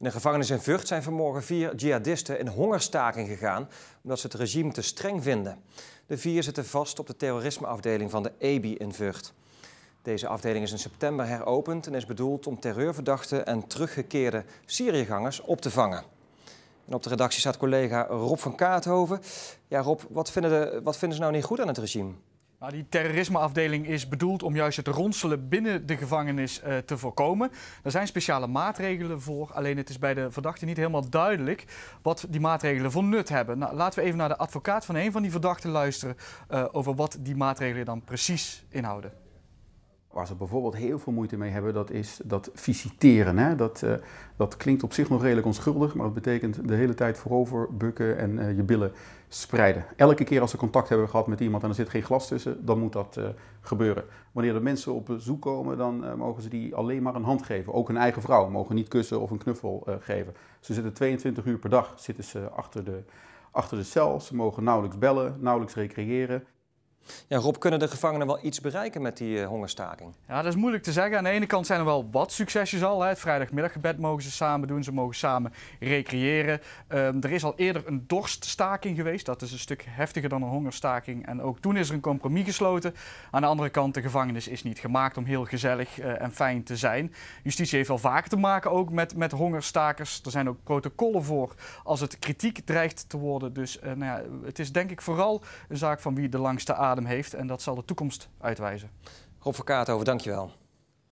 In een gevangenis in Vught zijn vanmorgen vier jihadisten in hongerstaking gegaan omdat ze het regime te streng vinden. De vier zitten vast op de terrorismeafdeling van de EBI in Vught. Deze afdeling is in september heropend en is bedoeld om terreurverdachten en teruggekeerde Syriëgangers op te vangen. En op de redactie staat collega Rob van Kaathoven. Ja, Rob, wat vinden, de, wat vinden ze nou niet goed aan het regime? Nou, die terrorismeafdeling is bedoeld om juist het ronselen binnen de gevangenis eh, te voorkomen. Er zijn speciale maatregelen voor, alleen het is bij de verdachte niet helemaal duidelijk wat die maatregelen voor nut hebben. Nou, laten we even naar de advocaat van een van die verdachten luisteren eh, over wat die maatregelen dan precies inhouden. Waar ze bijvoorbeeld heel veel moeite mee hebben, dat is dat visiteren. Hè? Dat, eh, dat klinkt op zich nog redelijk onschuldig, maar dat betekent de hele tijd voorover bukken en eh, je billen spreiden. Elke keer als ze contact hebben gehad met iemand en er zit geen glas tussen, dan moet dat eh, gebeuren. Wanneer de mensen op bezoek komen, dan mogen ze die alleen maar een hand geven. Ook een eigen vrouw mogen niet kussen of een knuffel geven. Ze zitten 22 uur per dag zitten ze achter, de, achter de cel. Ze mogen nauwelijks bellen, nauwelijks recreëren. Ja, Rob, kunnen de gevangenen wel iets bereiken met die eh, hongerstaking? Ja, dat is moeilijk te zeggen. Aan de ene kant zijn er wel wat succesjes al. Hè. Het vrijdagmiddaggebed mogen ze samen doen, ze mogen samen recreëren. Ehm, er is al eerder een dorststaking geweest. Dat is een stuk heftiger dan een hongerstaking. En ook toen is er een compromis gesloten. Aan de andere kant, de gevangenis is niet gemaakt om heel gezellig eh, en fijn te zijn. Justitie heeft wel vaker te maken ook met, met hongerstakers. Er zijn ook protocollen voor als het kritiek dreigt te worden. Dus eh, nou ja, het is denk ik vooral een zaak van wie de langste adem heeft. En dat zal de toekomst uitwijzen. Rob over, dankjewel.